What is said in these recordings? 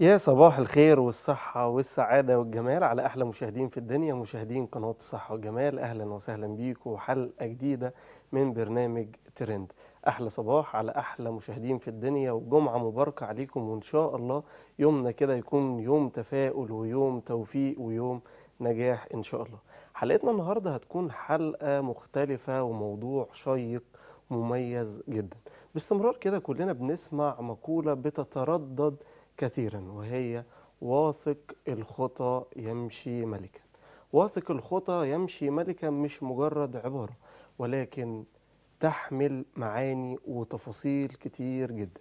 يا صباح الخير والصحة والسعادة والجمال على أحلى مشاهدين في الدنيا مشاهدين قناة الصحة والجمال أهلا وسهلا بيكم حلقة جديدة من برنامج ترند أحلى صباح على أحلى مشاهدين في الدنيا وجمعة مباركة عليكم وإن شاء الله يومنا كده يكون يوم تفاؤل ويوم توفيق ويوم نجاح إن شاء الله حلقتنا النهاردة هتكون حلقة مختلفة وموضوع شيق مميز جدا باستمرار كده كلنا بنسمع مقولة بتتردد كثيرا وهي واثق الخطى يمشي ملكا واثق الخطى يمشي ملكا مش مجرد عبارة ولكن تحمل معاني وتفاصيل كتير جدا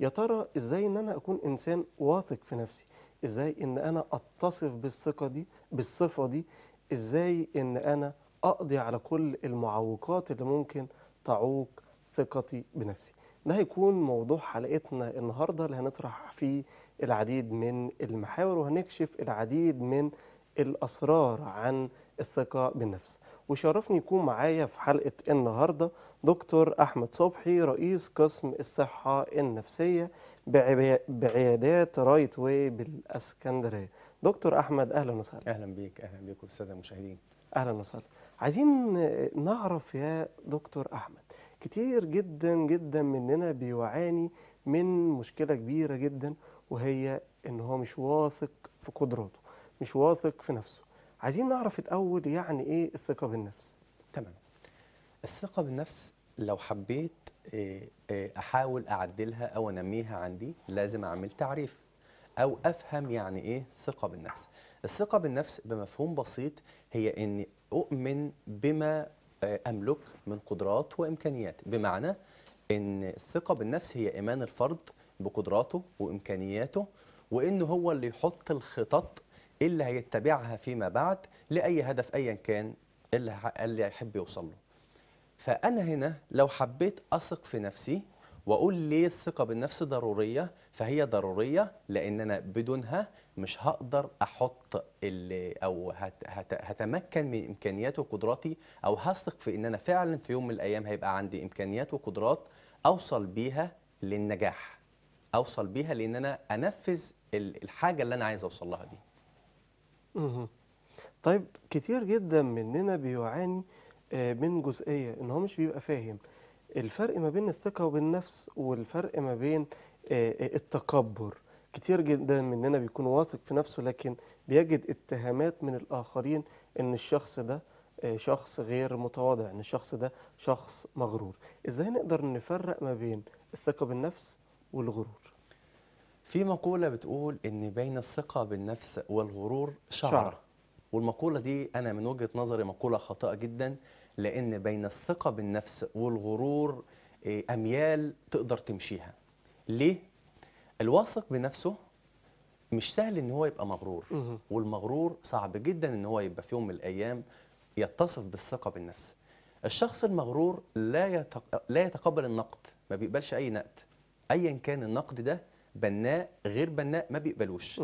يا ترى ازاي ان انا اكون انسان واثق في نفسي ازاي ان انا اتصف بالثقة دي بالصفة دي ازاي ان انا اقضي على كل المعوقات اللي ممكن تعوق ثقتي بنفسي ده هيكون موضوع حلقتنا النهارده اللي هنطرح فيه العديد من المحاور وهنكشف العديد من الأسرار عن الثقة بالنفس وشرفني يكون معايا في حلقة النهاردة دكتور أحمد صبحي رئيس قسم الصحة النفسية بعيادات رايت واي بالاسكندريه. دكتور احمد اهلا وسهلا. اهلا بيك اهلا بيكم السادة المشاهدين. اهلا وسهلا. عايزين نعرف يا دكتور احمد كتير جدا جدا مننا بيعاني من مشكله كبيره جدا وهي ان هو مش واثق في قدراته مش واثق في نفسه عايزين نعرف الاول يعني ايه الثقه بالنفس تمام الثقه بالنفس لو حبيت آه، آه، احاول اعدلها او انميها عندي لازم اعمل تعريف او افهم يعني ايه ثقه بالنفس الثقه بالنفس بمفهوم بسيط هي اني اؤمن بما آه، املك من قدرات وامكانيات بمعنى ان الثقه بالنفس هي ايمان الفرد بقدراته وامكانياته وانه هو اللي يحط الخطط اللي هيتبعها فيما بعد لاي هدف ايا كان اللي اللي هيحب يوصل له. فانا هنا لو حبيت اثق في نفسي واقول ليه الثقه بالنفس ضروريه فهي ضروريه لان انا بدونها مش هقدر احط اللي او هت هت هتمكن من امكانياتي وقدراتي او هثق في ان انا فعلا في يوم من الايام هيبقى عندي امكانيات وقدرات اوصل بيها للنجاح اوصل بيها لان انا انفذ الحاجه اللي انا عايز اوصل لها دي طيب كتير جدا مننا بيعاني آه، من جزئيه ان هو مش بيبقى فاهم الفرق ما بين الثقه وبالنفس والفرق ما بين آه، آه، التكبر كتير جدا مننا بيكون واثق في نفسه لكن بيجد اتهامات من الآخرين إن الشخص ده شخص غير متواضع إن الشخص ده شخص مغرور إزاي نقدر نفرق ما بين الثقة بالنفس والغرور في مقولة بتقول إن بين الثقة بالنفس والغرور شعرة شعر. والمقولة دي أنا من وجهة نظري مقولة خاطئة جدا لأن بين الثقة بالنفس والغرور آه، أميال تقدر تمشيها ليه؟ الواثق بنفسه مش سهل إن هو يبقى مغرور والمغرور صعب جدا إن هو يبقى في يوم من الأيام يتصف بالثقة بالنفس الشخص المغرور لا, لا يتقبل النقد ما بيقبلش أي نقد أيا كان النقد ده بناء غير بناء ما بيقبلوش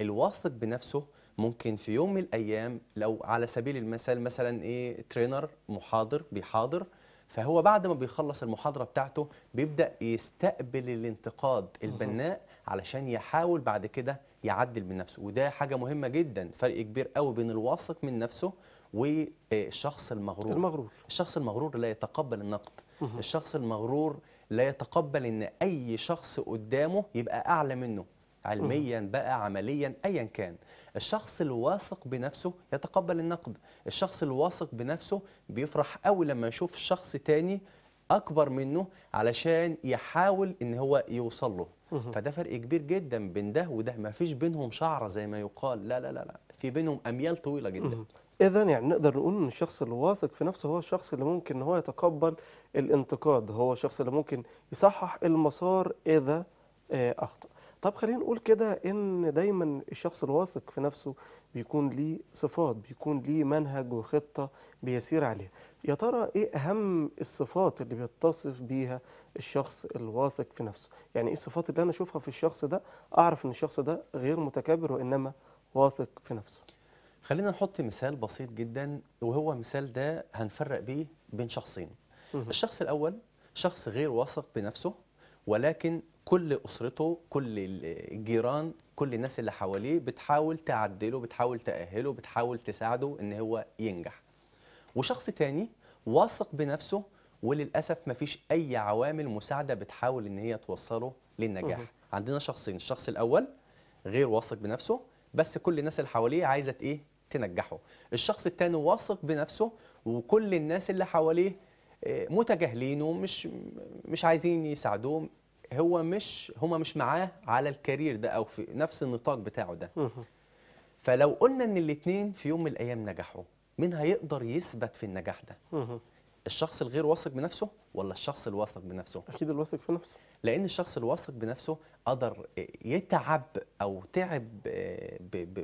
الواثق بنفسه ممكن في يوم من الايام لو على سبيل المثال مثلا ايه ترينر محاضر بيحاضر فهو بعد ما بيخلص المحاضرة بتاعته بيبدأ يستقبل الانتقاد البناء علشان يحاول بعد كده يعدل من نفسه وده حاجة مهمة جدا فرق كبير قوي بين الواثق من نفسه والشخص المغرور المغرور الشخص المغرور لا يتقبل النقد الشخص المغرور لا يتقبل ان اي شخص قدامه يبقى اعلى منه علميا بقى عمليا ايا كان الشخص الواثق بنفسه يتقبل النقد الشخص الواثق بنفسه بيفرح قوي لما يشوف شخص تاني اكبر منه علشان يحاول ان هو يوصل له فده فرق كبير جدا بين ده وده ما فيش بينهم شعره زي ما يقال لا لا لا لا في بينهم اميال طويله جدا اذا يعني نقدر نقول ان الشخص اللي واثق في نفسه هو الشخص اللي ممكن ان هو يتقبل الانتقاد هو الشخص اللي ممكن يصحح المسار اذا آه، اخطأ طب خلينا نقول كده ان دايما الشخص الواثق في نفسه بيكون ليه صفات بيكون ليه منهج وخطة بيسير عليها يا ترى ايه اهم الصفات اللي بيتصف بيها الشخص الواثق في نفسه يعني ايه الصفات اللي انا اشوفها في الشخص ده اعرف ان الشخص ده غير متكبر وانما واثق في نفسه خلينا نحط مثال بسيط جدا وهو مثال ده هنفرق بيه بين شخصين الشخص الأول شخص غير واثق بنفسه ولكن كل أسرته كل الجيران كل الناس اللي حواليه بتحاول تعدله بتحاول تأهله بتحاول تساعده إن هو ينجح وشخص تاني واثق بنفسه وللأسف مفيش أي عوامل مساعدة بتحاول إن هي توصله للنجاح عندنا شخصين الشخص الأول غير واثق بنفسه بس كل الناس اللي حواليه عايزه ايه تنجحه الشخص التاني واثق بنفسه وكل الناس اللي حواليه آه، متجاهلينه مش مش عايزين يساعدوه هو مش هما مش معاه على الكارير ده او في نفس النطاق بتاعه ده فلو قلنا ان الاثنين في يوم من الايام نجحوا مين هيقدر يثبت في النجاح ده الشخص الغير واثق بنفسه ولا الشخص الواثق بنفسه اكيد الواثق في نفسه لان الشخص الواثق بنفسه قدر يتعب او تعب آه،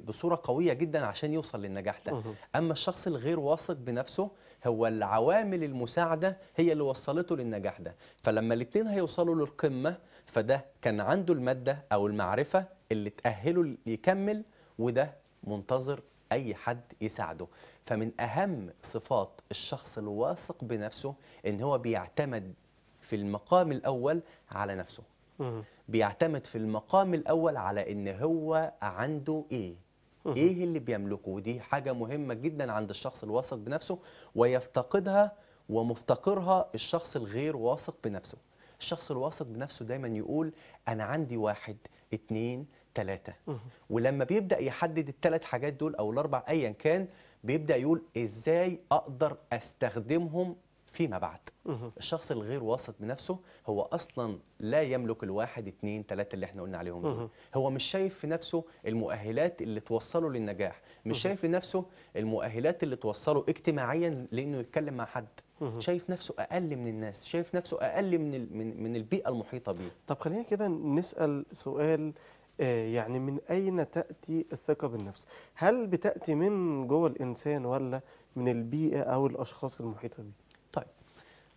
بصوره قويه جدا عشان يوصل للنجاح ده اما الشخص الغير واثق بنفسه هو العوامل المساعده هي اللي وصلته للنجاح ده فلما الاثنين هيوصلوا للقمه فده كان عنده الماده او المعرفه اللي تاهله يكمل وده منتظر اي حد يساعده فمن اهم صفات الشخص الواثق بنفسه ان هو بيعتمد في المقام الاول على نفسه بيعتمد في المقام الاول على ان هو عنده ايه ايه اللي بيملكه دي حاجه مهمه جدا عند الشخص الواثق بنفسه ويفتقدها ومفتقرها الشخص الغير واثق بنفسه الشخص الواثق بنفسه دايما يقول انا عندي واحد اتنين تلاتة ولما بيبدأ يحدد الثلاث حاجات دول أو الأربع أيا كان بيبدا يقول ازاي اقدر استخدمهم فيما بعد الشخص الغير واثق بنفسه هو اصلا لا يملك الواحد اثنين ثلاثه اللي احنا قلنا عليهم دول هو مش شايف في نفسه المؤهلات اللي توصله للنجاح مش شايف لنفسه المؤهلات اللي توصله اجتماعيا لانه يتكلم مع حد شايف نفسه اقل من الناس شايف نفسه اقل من من البيئه المحيطه بيه طب خلينا كده نسال سؤال آه، يعني من أين تأتي الثقة بالنفس؟ هل بتأتي من جوه الإنسان ولا من البيئة أو الأشخاص المحيطة بيه؟ طيب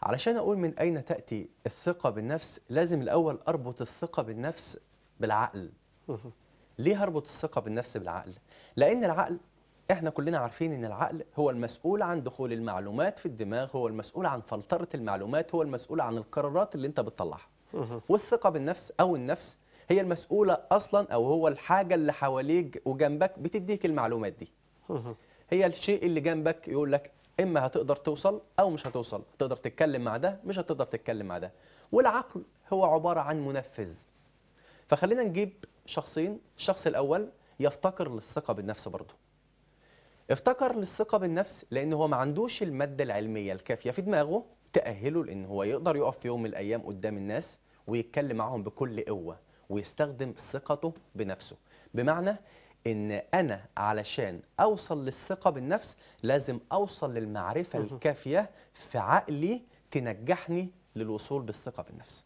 علشان أقول من أين تأتي الثقة بالنفس لازم الأول أربط الثقة بالنفس بالعقل ليه هربط الثقة بالنفس بالعقل؟ لأن العقل احنا كلنا عارفين ان العقل هو المسؤول عن دخول المعلومات في الدماغ هو المسؤول عن فلترة المعلومات هو المسؤول عن القرارات اللي انت بتطلعها والثقة بالنفس او النفس هي المسؤوله اصلا او هو الحاجه اللي حواليك وجنبك بتديك المعلومات دي هي الشيء اللي جنبك يقول لك اما هتقدر توصل او مش هتوصل تقدر تتكلم مع ده مش هتقدر تتكلم مع ده والعقل هو عباره عن منفذ فخلينا نجيب شخصين الشخص الاول يفتقر للثقه بالنفس برضه افتقر للثقه بالنفس لان هو ما عندوش الماده العلميه الكافيه في دماغه تاهله لان هو يقدر يقف في يوم من الايام قدام الناس ويتكلم معاهم بكل قوه ويستخدم ثقته بنفسه بمعنى ان انا علشان اوصل للثقه بالنفس لازم اوصل للمعرفه الكافيه في عقلي تنجحني للوصول بالثقه بالنفس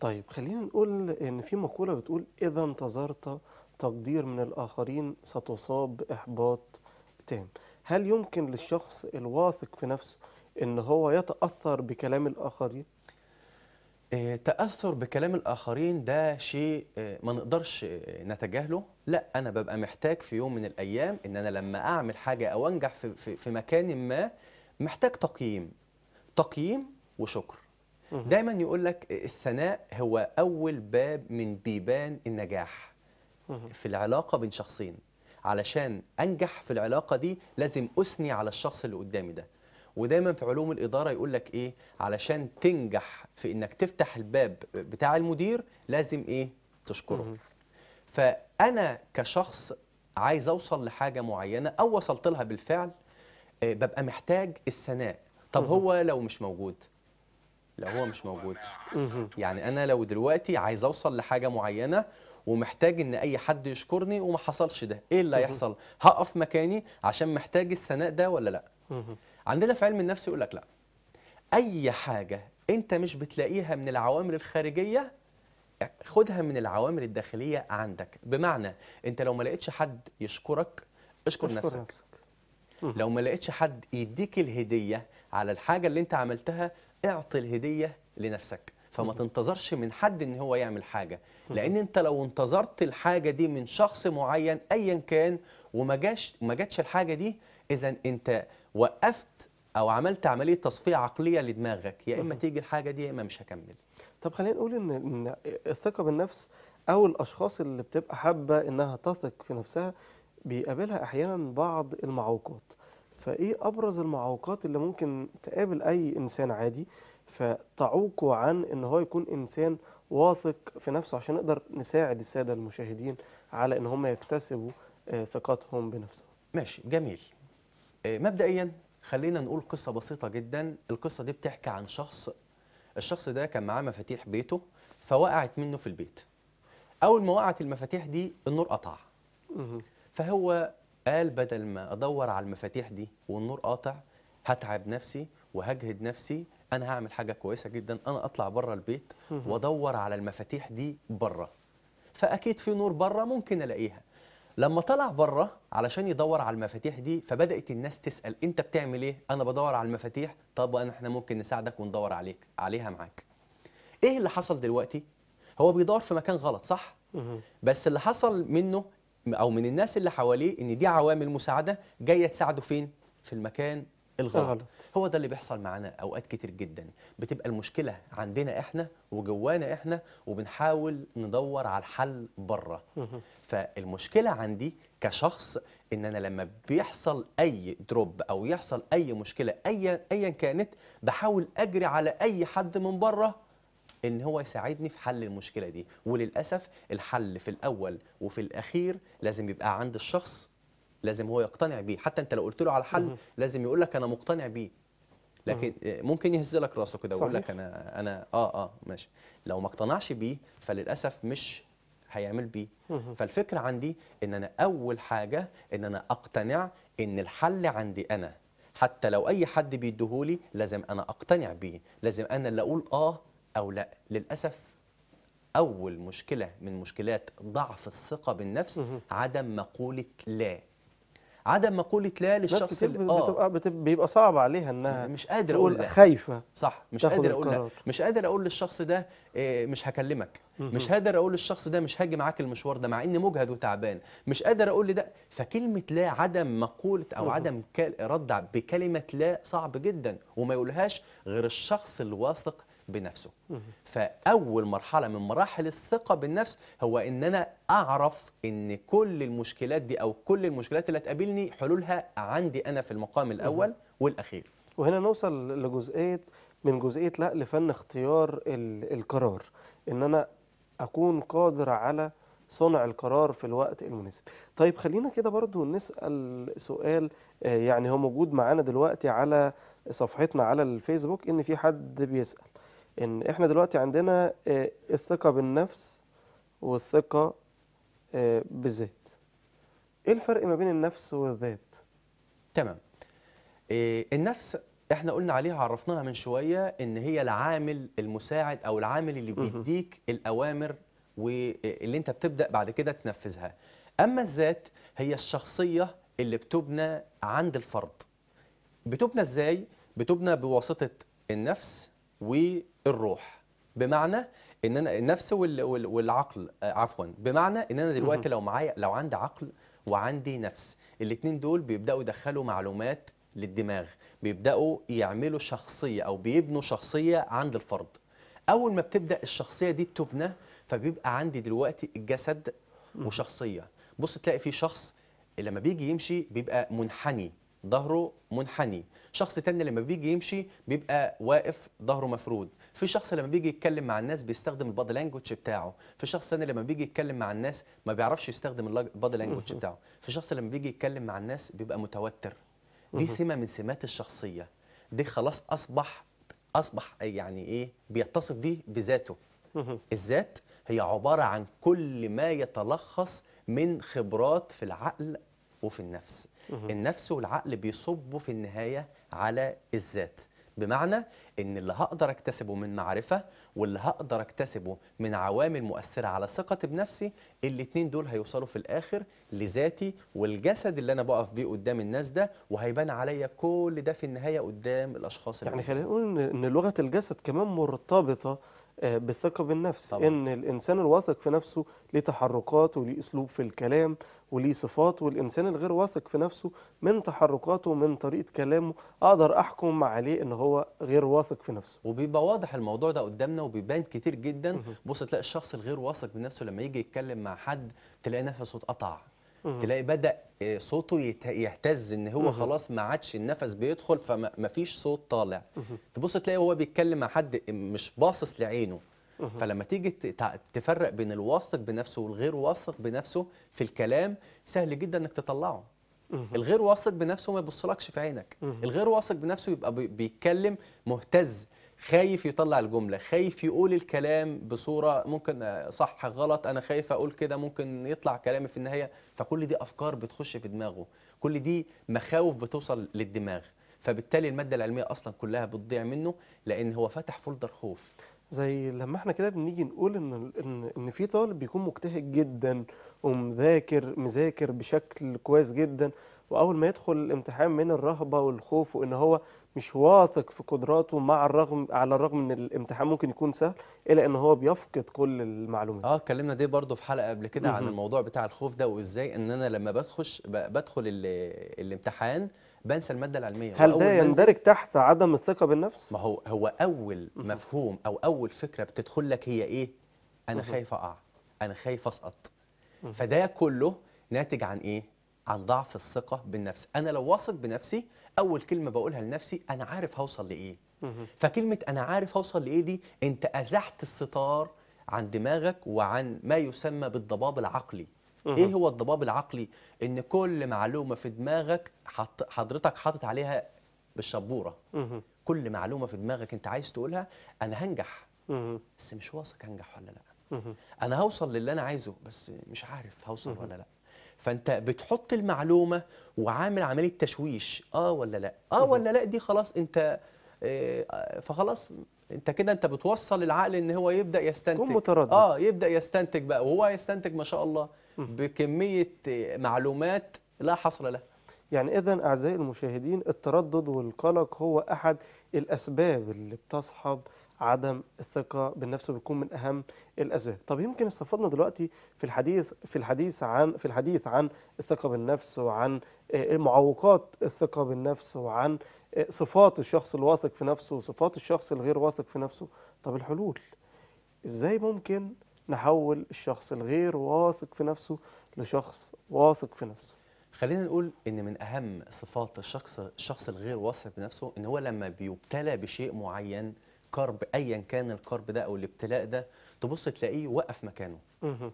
طيب خلينا نقول ان في مقوله بتقول اذا انتظرت تقدير من الاخرين ستصاب باحباط تام هل يمكن للشخص الواثق في نفسه ان هو يتاثر بكلام الاخرين آه، تاثر بكلام الاخرين ده شيء آه، ما نقدرش آه، نتجاهله لا انا ببقى محتاج في يوم من الايام ان انا لما اعمل حاجه او انجح في في, في مكان ما محتاج تقييم تقييم وشكر دايما يقول لك الثناء هو اول باب من بيبان النجاح في العلاقه بين شخصين علشان انجح في العلاقه دي لازم اثني على الشخص اللي قدامي ده ودايما في علوم الاداره يقول لك ايه علشان تنجح في انك تفتح الباب بتاع المدير لازم ايه تشكره فانا كشخص عايز اوصل لحاجه معينه او وصلت لها بالفعل آه، ببقى محتاج الثناء طب هو لو مش موجود لو هو مش موجود يعني انا لو دلوقتي عايز اوصل لحاجه معينه ومحتاج ان اي حد يشكرني وما حصلش ده ايه اللي هيحصل هقف مكاني عشان محتاج الثناء ده ولا لا عندنا في علم النفس يقول لك لا اي حاجه انت مش بتلاقيها من العوامل الخارجيه خدها من العوامل الداخليه عندك بمعنى انت لو ما لقيتش حد يشكرك اشكر, أشكر نفسك, نفسك. لو ما لقيتش حد يديك الهديه على الحاجه اللي انت عملتها اعطي الهديه لنفسك فما تنتظرش من حد ان هو يعمل حاجه لان انت لو انتظرت الحاجه دي من شخص معين ايا كان وما جاش ما جاتش الحاجه دي اذا انت وقفت او عملت عمليه تصفيه عقليه لدماغك يا اما تيجي الحاجه دي يا اما مش هكمل طب خلينا نقول ان الثقه بالنفس او الاشخاص اللي بتبقى حابه انها تثق في نفسها بيقابلها احيانا بعض المعوقات فايه ابرز المعوقات اللي ممكن تقابل اي انسان عادي فتعوقه عن ان هو يكون انسان واثق في نفسه عشان نقدر نساعد الساده المشاهدين على ان هم يكتسبوا آه، ثقتهم بنفسهم ماشي جميل آه، مبدئيا خلينا نقول قصه بسيطه جدا القصه دي بتحكي عن شخص الشخص ده كان معاه مفاتيح بيته فوقعت منه في البيت اول ما وقعت المفاتيح دي النور قطع فهو قال بدل ما ادور على المفاتيح دي والنور قاطع هتعب نفسي وهجهد نفسي انا هعمل حاجه كويسه جدا انا اطلع بره البيت وادور على المفاتيح دي بره فاكيد في نور بره ممكن الاقيها لما طلع بره علشان يدور على المفاتيح دي فبدات الناس تسال انت بتعمل ايه انا بدور على المفاتيح طب احنا ممكن نساعدك وندور عليك عليها معاك ايه اللي حصل دلوقتي هو بيدور في مكان غلط صح بس اللي حصل منه او من الناس اللي حواليه ان دي عوامل مساعده جايه تساعده فين في المكان الغلط هو ده اللي بيحصل معانا اوقات كتير جدا بتبقى المشكله عندنا احنا وجوانا احنا وبنحاول ندور على الحل بره فالمشكله عندي كشخص ان انا لما بيحصل اي دروب او يحصل اي مشكله ايا ايا كانت بحاول اجري على اي حد من بره ان هو يساعدني في حل المشكله دي وللاسف الحل في الاول وفي الاخير لازم يبقى عند الشخص لازم هو يقتنع بيه حتى انت لو قلت له على الحل لازم يقول لك انا مقتنع بيه لكن ممكن يهز لك راسه كده ويقول لك انا انا اه اه ماشي لو ما اقتنعش بيه فللاسف مش هيعمل بيه فالفكره عندي ان انا اول حاجه ان انا اقتنع ان الحل عندي انا حتى لو اي حد بيديهولي لازم انا اقتنع بيه لازم انا اللي اقول اه او لا للاسف اول مشكله من مشكلات ضعف الثقه بالنفس عدم مقوله لا عدم مقوله لا للشخص اللي اه بتبقى بيبقى صعب عليها انها مش قادر اقول خايفه صح مش قادر اقول مش قادر اقول للشخص ده آه، مش هكلمك مش قادر اقول للشخص ده مش هاجي معاك المشوار ده مع اني مجهد وتعبان مش قادر اقول لده فكلمه لا عدم مقوله او عدم رد بكلمه لا صعب جدا وما يقولهاش غير الشخص الواثق بنفسه فاول مرحله من مراحل الثقه بالنفس هو ان انا اعرف ان كل المشكلات دي او كل المشكلات اللي هتقابلني حلولها عندي انا في المقام الاول والاخير وهنا نوصل لجزئيه من جزئيه لا لفن اختيار القرار ان انا اكون قادر على صنع القرار في الوقت المناسب طيب خلينا كده برضو نسال سؤال آه، يعني هو موجود معانا دلوقتي على صفحتنا على الفيسبوك ان في حد بيسال ان احنا دلوقتي عندنا آه، الثقه بالنفس والثقه آه، بالذات ايه الفرق ما بين النفس والذات تمام إيه النفس احنا قلنا عليها عرفناها من شويه ان هي العامل المساعد او العامل اللي بيديك الاوامر واللي آه، انت بتبدا بعد كده تنفذها اما الذات هي الشخصيه اللي بتبنى عند الفرد بتبنى ازاي بتبنى بواسطه النفس الروح بمعنى ان انا النفس والعقل آه، عفوا بمعنى ان انا دلوقتي لو معايا لو عندي عقل وعندي نفس الاثنين دول بيبداوا يدخلوا معلومات للدماغ بيبداوا يعملوا شخصيه او بيبنوا شخصيه عند الفرد اول ما بتبدا الشخصيه دي تبنى فبيبقى عندي دلوقتي الجسد وشخصيه بص تلاقي في شخص لما بيجي يمشي بيبقى منحني ظهره منحني شخص تاني لما بيجي يمشي بيبقى واقف ظهره مفرود في شخص لما بيجي يتكلم مع الناس بيستخدم البادي لانجوج بتاعه في شخص تاني لما بيجي يتكلم مع الناس ما بيعرفش يستخدم البادي لانجوج بتاعه في شخص لما بيجي يتكلم مع الناس بيبقى متوتر دي سمه من سمات الشخصيه دي خلاص اصبح اصبح يعني ايه بيتصف بيه بذاته الذات هي عباره عن كل ما يتلخص من خبرات في العقل وفي النفس النفس والعقل بيصبوا في النهاية على الذات بمعنى ان اللي هقدر اكتسبه من معرفه واللي هقدر اكتسبه من عوامل مؤثره على ثقتي بنفسي الاثنين دول هيوصلوا في الاخر لذاتي والجسد اللي انا بقف بيه قدام الناس ده وهيبان عليا كل ده في النهايه قدام الاشخاص اللي يعني خلينا نقول ان لغه الجسد كمان مرتبطه آه، بالثقه بالنفس طبعا. ان الانسان الواثق في نفسه ليه تحركات وليه اسلوب في الكلام وليه صفات والانسان الغير واثق في نفسه من تحركاته من طريقه كلامه اقدر احكم عليه ان هو غير واثق في نفسه وبيبقى واضح الموضوع ده قدامنا وبيبان كتير جدا بص تلاقي الشخص الغير واثق بنفسه لما يجي يتكلم مع حد تلاقي نفسه اتقطع تلاقي بدا آه، صوته يهتز ان هو خلاص ما عادش النفس بيدخل فما فيش صوت طالع تبص تلاقي هو بيتكلم مع حد مش باصص لعينه فلما تيجي تفرق بين الواثق بنفسه والغير واثق بنفسه في الكلام سهل جدا انك تطلعه الغير واثق بنفسه ما يبصلكش في عينك الغير واثق بنفسه يبقى بيتكلم مهتز خايف يطلع الجمله خايف يقول الكلام بصوره ممكن آه، صح غلط انا خايف اقول كده ممكن يطلع كلامي في النهايه فكل دي افكار بتخش في دماغه كل دي مخاوف بتوصل للدماغ فبالتالي الماده العلميه اصلا كلها بتضيع منه لان هو فتح فولدر خوف زي لما احنا كده بنيجي نقول ان ان ان في طالب بيكون مجتهد جدا ومذاكر مذاكر بشكل كويس جدا واول ما يدخل الامتحان من الرهبه والخوف وان هو مش واثق في قدراته مع الرغم على الرغم ان الامتحان ممكن يكون سهل الا ان هو بيفقد كل المعلومات اه اتكلمنا دي برضو في حلقه قبل كده عن الموضوع بتاع الخوف ده وازاي ان انا لما بدخش بدخل الامتحان بنسى الماده العلميه هل ده يندرج تحت عدم الثقه بالنفس ما هو هو اول مفهوم او اول فكره بتدخل لك هي ايه انا خايف اقع انا خايف اسقط فده كله ناتج عن ايه عن ضعف الثقه بالنفس انا لو واثق بنفسي اول كلمه بقولها لنفسي انا عارف هوصل لايه فكلمه انا عارف هوصل لايه دي انت ازحت الستار عن دماغك وعن ما يسمى بالضباب العقلي ايه هو الضباب العقلي ان كل معلومه في دماغك حضرتك حاطط عليها بالشبوره كل معلومه في دماغك انت عايز تقولها انا هنجح بس مش واثق هنجح ولا لا انا هوصل للي انا عايزه بس مش عارف هوصل ولا لا فانت بتحط المعلومه وعامل عمليه تشويش اه ولا لا اه ولا لا دي خلاص انت آه، آه، فخلاص انت كده انت بتوصل العقل ان هو يبدا يستنتج متردد. اه يبدا يستنتج بقى وهو يستنتج ما شاء الله بكميه معلومات لا حصر لها يعني اذا اعزائي المشاهدين التردد والقلق هو احد الاسباب اللي بتصحب عدم الثقه بالنفس بيكون من اهم الاسباب طب يمكن استفدنا دلوقتي في الحديث في الحديث عن في الحديث عن الثقه بالنفس وعن آه، آه، معوقات الثقه بالنفس وعن آه، صفات الشخص الواثق في نفسه وصفات الشخص الغير واثق في نفسه طب الحلول ازاي ممكن نحول الشخص الغير واثق في نفسه لشخص واثق في نفسه خلينا نقول ان من اهم صفات الشخص الشخص الغير واثق بنفسه ان هو لما بيبتلى بشيء معين الكرب ايا كان الكرب ده او الابتلاء ده تبص تلاقيه وقف مكانه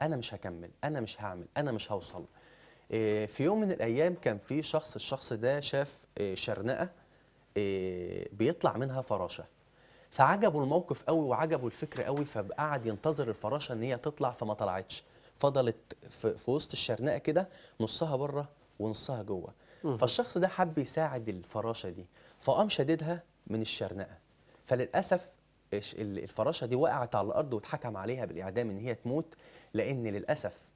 انا مش هكمل انا مش هعمل انا مش هوصل آه، في يوم من الايام كان في شخص الشخص ده شاف آه، شرنقه آه، بيطلع منها فراشه فعجبه الموقف قوي وعجبه الفكر قوي فقعد ينتظر الفراشه ان هي تطلع فما طلعتش فضلت في وسط الشرنقه كده نصها بره ونصها جوه فالشخص ده حب يساعد الفراشه دي فقام شددها من الشرنقه فللاسف الفراشه دي وقعت على الارض واتحكم عليها بالاعدام ان هي تموت لان للاسف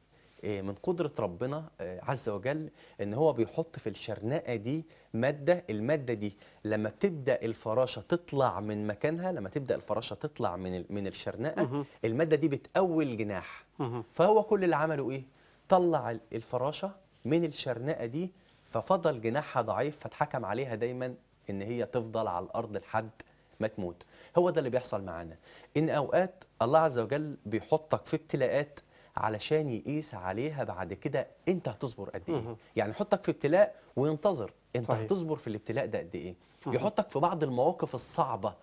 آه، من قدرة ربنا آه، عز وجل ان هو بيحط في الشرنقة دي مادة المادة دي لما بتبدأ الفراشة تطلع من مكانها لما تبدأ الفراشة تطلع من من الشرنقة المادة دي بتقوي الجناح فهو كل اللي عمله ايه طلع الفراشة من الشرنقة دي ففضل جناحها ضعيف فاتحكم عليها دايما ان هي تفضل على الارض لحد ما تموت هو ده اللي بيحصل معانا ان اوقات الله عز وجل بيحطك في ابتلاءات علشان يقيس عليها بعد كده انت هتصبر قد ايه يعني يحطك في ابتلاء وينتظر انت صحيح. هتصبر في الابتلاء ده قد ايه يحطك في بعض المواقف الصعبه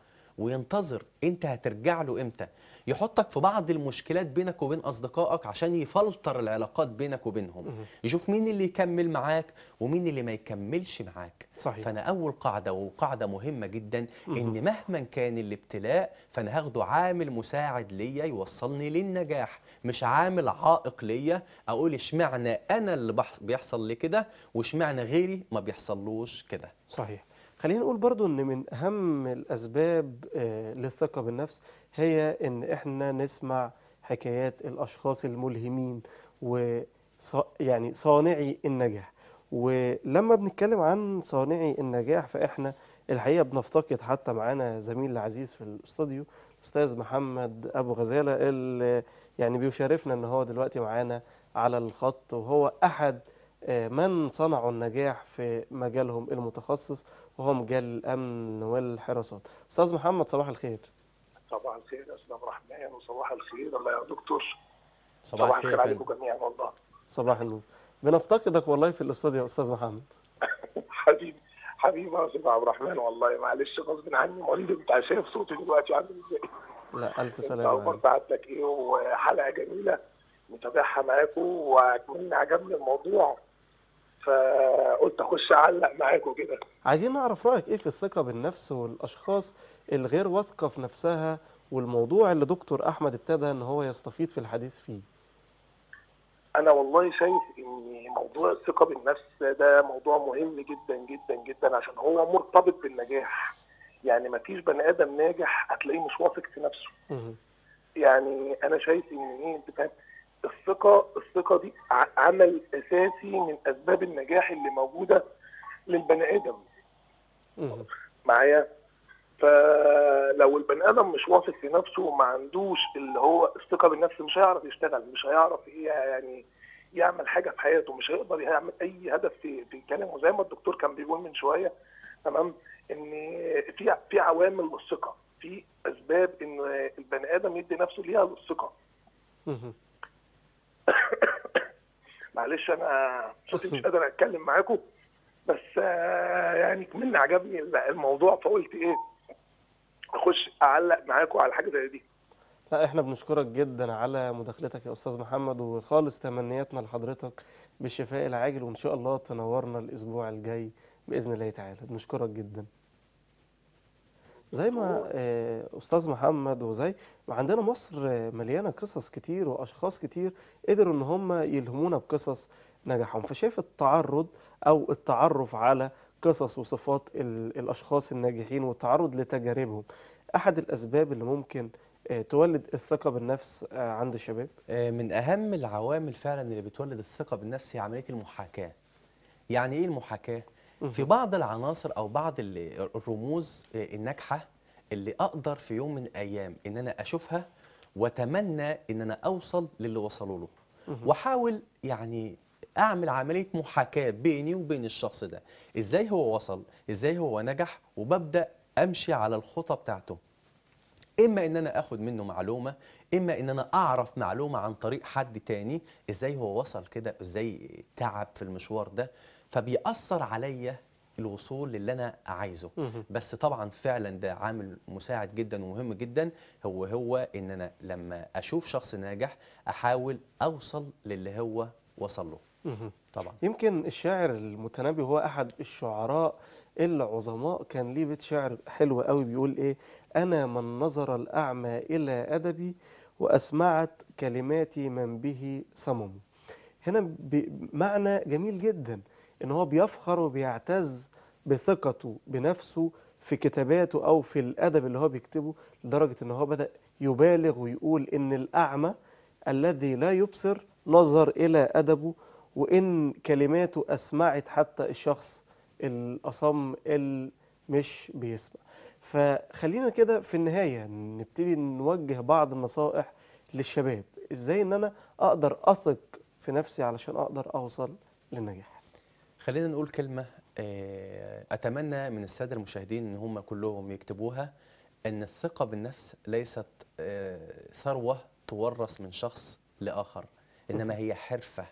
وينتظر انت هترجع له امتى يحطك في بعض المشكلات بينك وبين اصدقائك عشان يفلتر العلاقات بينك وبينهم يشوف مين اللي يكمل معاك ومين اللي ما يكملش معاك صحيح. فانا اول قاعده وقاعده مهمه جدا ان مهما كان الابتلاء فانا هاخده عامل مساعد ليا يوصلني للنجاح مش عامل عائق ليا اقول اشمعنى انا اللي بيحصل لي كده واشمعنى غيري ما بيحصلوش كده صحيح خلينا نقول برضو ان من اهم الاسباب آه، للثقة بالنفس هي ان احنا نسمع حكايات الاشخاص الملهمين و يعني صانعي النجاح ولما بنتكلم عن صانعي النجاح فاحنا الحقيقة بنفتقد حتى معانا زميل عزيز في الاستوديو الاستاذ محمد ابو غزالة اللي يعني بيشرفنا ان هو دلوقتي معانا على الخط وهو احد آه، من صنعوا النجاح في مجالهم المتخصص وهو مجال الأمن والحراسات أستاذ محمد صباح الخير صباح الخير يا أستاذ الرحمن وصباح الخير الله يا دكتور صباح, صباح الخير عليكم جميعا والله صباح النور بنفتقدك والله في الاستوديو يا أستاذ محمد حبيبي حبيبي يا أستاذ عبد الرحمن والله معلش غصب عني مريض أنت شايف صوتي دلوقتي عامل إزاي لا ألف سلامة عمر بعت لك إيه وحلقة جميلة متابعها معاكم وأتمنى عجبني الموضوع فقلت اخش اعلق معاكم كده عايزين نعرف رايك ايه في الثقه بالنفس والاشخاص الغير واثقه في نفسها والموضوع اللي دكتور احمد ابتدى ان هو يستفيض في الحديث فيه انا والله شايف ان موضوع الثقه بالنفس ده موضوع مهم جدا جدا جدا عشان هو مرتبط بالنجاح يعني ما فيش بني ادم ناجح هتلاقيه مش واثق في نفسه يعني انا شايف ان ايه انت الثقه الثقه دي عمل اساسي من اسباب النجاح اللي موجوده للبني ادم معايا فلو البني ادم مش واثق في نفسه وما عندوش اللي هو الثقه بالنفس مش هيعرف يشتغل مش هيعرف ايه يعني يعمل حاجه في حياته مش هيقدر يعمل اي هدف في في كلامه زي ما الدكتور كان بيقول من شويه تمام ان في في عوامل للثقه في اسباب ان البني ادم يدي نفسه ليها للثقه معلش انا صوتي مش قادر اتكلم معاكم بس آه، يعني كمان عجبني الموضوع فقلت ايه اخش اعلق معاكم على حاجه زي دي لا احنا بنشكرك جدا على مداخلتك يا استاذ محمد وخالص تمنياتنا لحضرتك بالشفاء العاجل وان شاء الله تنورنا الاسبوع الجاي باذن الله تعالى بنشكرك جدا زي ما آه، استاذ محمد وزي ما عندنا مصر مليانه قصص كتير واشخاص كتير قدروا ان هم يلهمونا بقصص نجاحهم فشايف التعرض او التعرف على قصص وصفات الاشخاص الناجحين والتعرض لتجاربهم احد الاسباب اللي ممكن آه، تولد الثقه بالنفس آه، عند الشباب من اهم العوامل فعلا اللي بتولد الثقه بالنفس هي عمليه المحاكاه يعني ايه المحاكاه في بعض العناصر او بعض الرموز آه، الناجحه اللي اقدر في يوم من الايام ان انا اشوفها واتمنى ان انا اوصل للي وصلوا له واحاول يعني اعمل عمليه محاكاه بيني وبين الشخص ده ازاي هو وصل ازاي هو نجح وببدا امشي على الخطى بتاعته اما ان انا اخد منه معلومه اما ان انا اعرف معلومه عن طريق حد تاني ازاي هو وصل كده ازاي تعب في المشوار ده فبيأثر عليا الوصول للي انا عايزه بس طبعا فعلا ده عامل مساعد جدا ومهم جدا هو هو ان انا لما اشوف شخص ناجح احاول اوصل للي هو وصل له طبعا يمكن الشاعر المتنبي هو احد الشعراء العظماء كان ليه بيت شعر حلو قوي بيقول ايه انا من نظر الاعمى الى ادبي واسمعت كلماتي من به صمم هنا معنى جميل جدا ان هو بيفخر وبيعتز بثقته بنفسه في كتاباته او في الادب اللي هو بيكتبه لدرجه ان هو بدا يبالغ ويقول ان الاعمى الذي لا يبصر نظر الى ادبه وان كلماته اسمعت حتى الشخص الاصم اللي مش بيسمع فخلينا كده في النهايه نبتدي نوجه بعض النصائح للشباب ازاي ان انا اقدر اثق في نفسي علشان اقدر اوصل للنجاح خلينا نقول كلمة آه، أتمنى من السادة المشاهدين أن هم كلهم يكتبوها أن الثقة بالنفس ليست آه، ثروة تورث من شخص لآخر إنما هي حرفة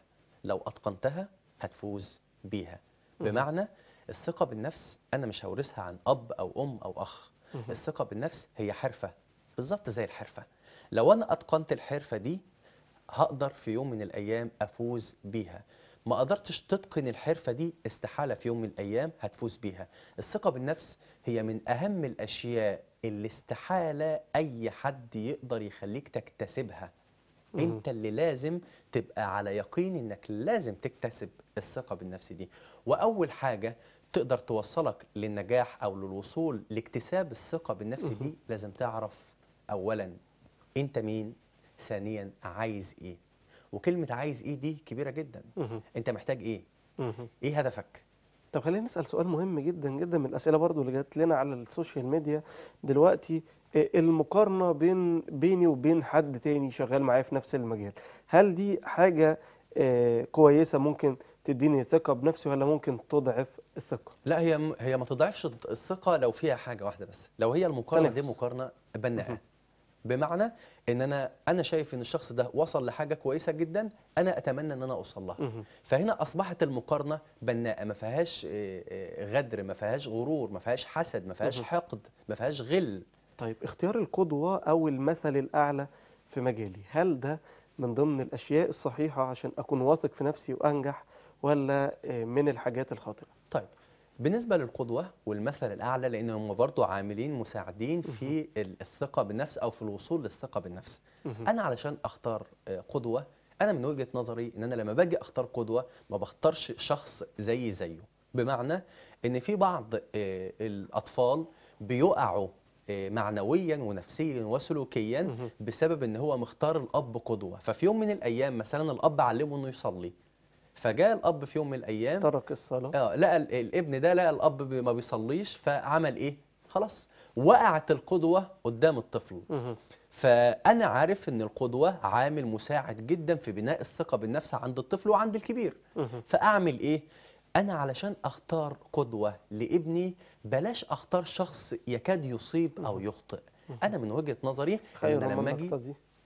لو أتقنتها هتفوز بيها بمعنى الثقة بالنفس أنا مش هورثها عن أب أو أم أو أخ الثقة بالنفس هي حرفة بالظبط زي الحرفة لو أنا أتقنت الحرفة دي هقدر في يوم من الأيام أفوز بيها ما قدرتش تتقن الحرفة دي استحالة في يوم من الأيام هتفوز بيها الثقة بالنفس هي من أهم الأشياء اللي استحالة أي حد يقدر يخليك تكتسبها انت اللي لازم تبقى على يقين انك لازم تكتسب الثقه بالنفس دي واول حاجه تقدر توصلك للنجاح او للوصول لاكتساب الثقه بالنفس دي لازم تعرف اولا انت مين ثانيا عايز ايه وكلمه عايز ايه دي كبيره جدا مه. انت محتاج ايه مه. ايه هدفك طب خلينا نسال سؤال مهم جدا جدا من الاسئله برضو اللي جات لنا على السوشيال ميديا دلوقتي آه، المقارنه بين بيني وبين حد تاني شغال معايا في نفس المجال هل دي حاجه آه، كويسه ممكن تديني ثقه بنفسي ولا ممكن تضعف الثقه لا هي هي ما تضعفش الثقه لو فيها حاجه واحده بس لو هي المقارنه دي مقارنه بناءه بمعنى ان انا انا شايف ان الشخص ده وصل لحاجه كويسه جدا انا اتمنى ان انا اوصل لها فهنا اصبحت المقارنه بناءه ما فيهاش آه، آه، غدر ما فيهاش غرور ما فيهاش حسد ما فيهاش حقد ما فيهاش غل طيب اختيار القدوه او المثل الاعلى في مجالي هل ده من ضمن الاشياء الصحيحه عشان اكون واثق في نفسي وانجح ولا آه، من الحاجات الخاطئه طيب بالنسبه للقدوه والمثل الاعلى لان هم برضه عاملين مساعدين في الثقه بالنفس او في الوصول للثقه بالنفس انا علشان اختار آه، قدوه انا من وجهه نظري ان انا لما باجي اختار قدوه ما بختارش شخص زي زيه بمعنى ان في بعض آه، الاطفال بيقعوا آه، معنويا ونفسيا وسلوكيا بسبب ان هو مختار الاب قدوه ففي يوم من الايام مثلا الاب علمه انه يصلي فجاء الاب في يوم من الايام ترك الصلاه اه لقى الابن ده لقى الاب ما بيصليش فعمل ايه خلاص وقعت القدوه قدام الطفل فانا عارف ان القدوه عامل مساعد جدا في بناء الثقه بالنفس عند الطفل وعند الكبير فاعمل ايه انا علشان اختار قدوه لابني بلاش اختار شخص يكاد يصيب او يخطئ انا من وجهه نظري ان لما اجي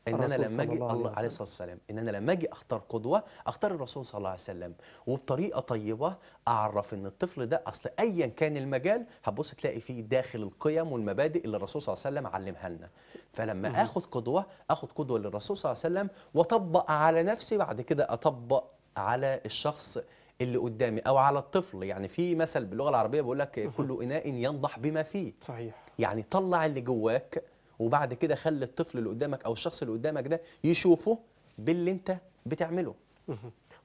ان انا لما اجي الله عليه الصلاه والسلام ان انا لما اجي اختار قدوه اختار الرسول صلى الله عليه وسلم وبطريقه طيبه اعرف ان الطفل ده اصل ايا كان المجال هتبص تلاقي فيه داخل القيم والمبادئ اللي الرسول صلى الله عليه وسلم علمها لنا فلما مم. اخد قدوه اخد قدوه للرسول صلى الله عليه وسلم واطبق على نفسي بعد كده اطبق على الشخص اللي قدامي او على الطفل يعني في مثل باللغه العربيه بيقول لك كل اناء ينضح بما فيه صحيح يعني طلع اللي جواك وبعد كده خلي الطفل اللي قدامك او الشخص اللي قدامك ده يشوفه باللي انت بتعمله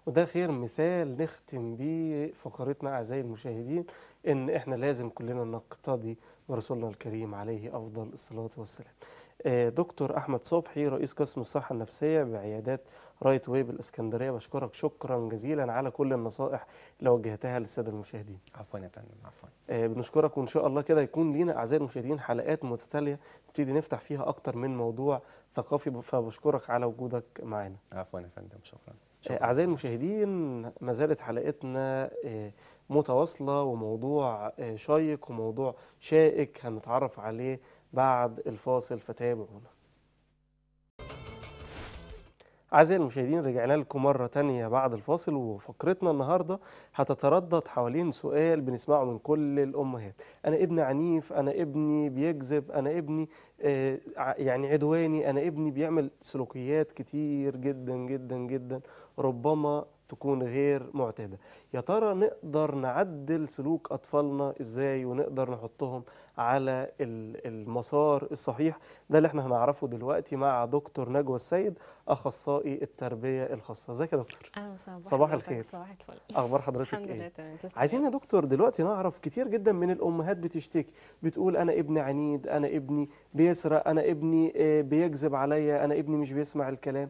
وده خير مثال نختم بيه فقرتنا اعزائي المشاهدين ان احنا لازم كلنا نقتدي برسولنا الكريم عليه افضل الصلاه والسلام آه، دكتور احمد صبحي رئيس قسم الصحه النفسيه بعيادات رايت واي بالاسكندريه بشكرك شكرا جزيلا على كل النصائح اللي وجهتها للساده المشاهدين عفوا يا فندم عفوا آه، بنشكرك وان شاء الله كده يكون لينا اعزائي المشاهدين حلقات متتاليه نبتدي نفتح فيها اكتر من موضوع ثقافي فبشكرك على وجودك معانا عفوا يا فندم شكرا آه، أعزائي المشاهدين ما زالت حلقتنا آه، متواصلة وموضوع آه، شيق وموضوع شائك هنتعرف عليه بعد الفاصل فتابعونا أعزائي المشاهدين رجعنا لكم مرة تانية بعد الفاصل وفقرتنا النهاردة هتتردد حوالين سؤال بنسمعه من كل الأمهات أنا ابني عنيف أنا ابني بيكذب أنا ابني آه، يعني عدواني أنا ابني بيعمل سلوكيات كتير جدا جدا جدا ربما تكون غير معتادة يا ترى نقدر نعدل سلوك أطفالنا إزاي ونقدر نحطهم على المسار الصحيح ده اللي احنا هنعرفه دلوقتي مع دكتور نجوى السيد أخصائي التربية الخاصة ازيك يا دكتور أهلا وسهلا صباح الخير صباح الفل أخبار حضرتك الحمد إيه؟ لله تمام عايزين يا دكتور دلوقتي نعرف كتير جدا من الأمهات بتشتكي بتقول أنا ابني عنيد أنا ابني بيسرق أنا ابني آه، بيكذب عليا أنا ابني مش بيسمع الكلام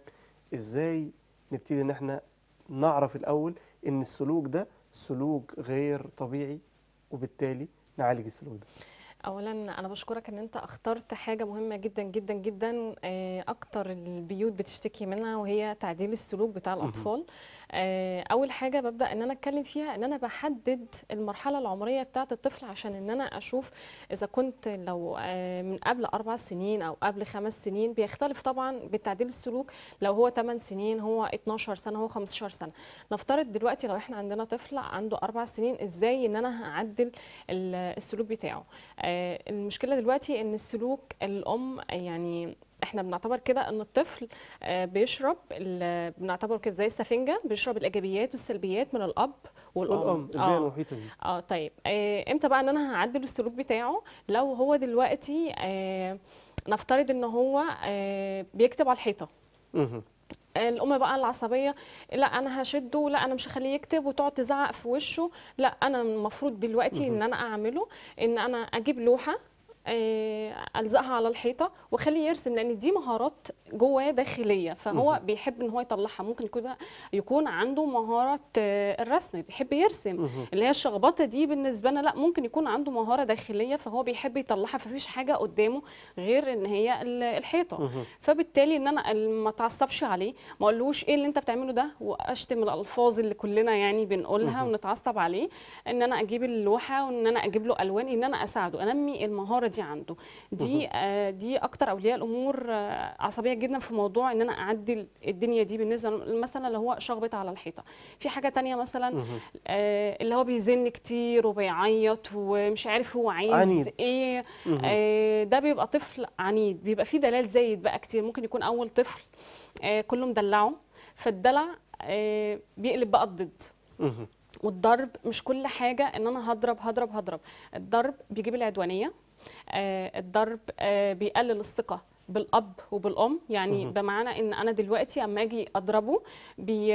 ازاي نبتدي ان احنا نعرف الأول إن السلوك ده سلوك غير طبيعي وبالتالي نعالج السلوك ده اولا انا بشكرك ان انت اخترت حاجه مهمه جدا جدا جدا آه، اكتر البيوت بتشتكي منها وهي تعديل السلوك بتاع الاطفال آه، اول حاجه ببدا ان انا اتكلم فيها ان انا بحدد المرحله العمريه بتاعه الطفل عشان ان انا اشوف اذا كنت لو آه، من قبل اربع سنين او قبل خمس سنين بيختلف طبعا بتعديل السلوك لو هو 8 سنين هو 12 سنه هو 15 سنه نفترض دلوقتي لو احنا عندنا طفل عنده اربع سنين ازاي ان انا هعدل السلوك بتاعه آه، المشكله دلوقتي ان السلوك الام يعني احنا بنعتبر كده ان الطفل آه، بيشرب بنعتبره كده زي السفنجه بيشرب الايجابيات والسلبيات من الاب والام البيئه آه. دي اه طيب آه امتى بقى ان انا هعدل السلوك بتاعه لو هو دلوقتي آه نفترض ان هو آه بيكتب على الحيطه الام بقى العصبيه لا انا هشده لا انا مش هخليه يكتب وتقعد تزعق في وشه لا انا المفروض دلوقتي ان انا اعمله ان انا اجيب لوحه آه، الزقها على الحيطه واخليه يرسم لان دي مهارات جواه داخليه فهو مه. بيحب ان هو يطلعها ممكن كده يكون عنده مهاره آه، الرسم بيحب يرسم مه. اللي هي الشخبطه دي بالنسبه لنا لا ممكن يكون عنده مهاره داخليه فهو بيحب يطلعها فمفيش حاجه قدامه غير ان هي الحيطه مه. فبالتالي ان انا ما اتعصبش عليه ما اقولوش ايه اللي انت بتعمله ده واشتم الالفاظ اللي كلنا يعني بنقولها ونتعصب عليه ان انا اجيب اللوحه وان انا اجيب له الوان ان انا اساعده انمي المهاره دي اوريدي عنده دي آه، دي اكتر اولياء الامور آه، عصبيه جدا في موضوع ان انا اعدل الدنيا دي بالنسبه مثلا اللي هو شخبط على الحيطه في حاجه تانية مثلا آه، اللي هو بيزن كتير وبيعيط ومش عارف هو عايز عنيد. ايه ده بيبقى طفل عنيد بيبقى فيه دلال زايد بقى كتير ممكن يكون اول طفل كله مدلعه فالدلع بيقلب بقى الضد والضرب مش كل حاجه ان انا هضرب هضرب هضرب الضرب بيجيب العدوانيه آه، الضرب آه، بيقلل الثقه بالاب وبالام يعني مه. بمعنى ان انا دلوقتي اما اجي اضربه بي...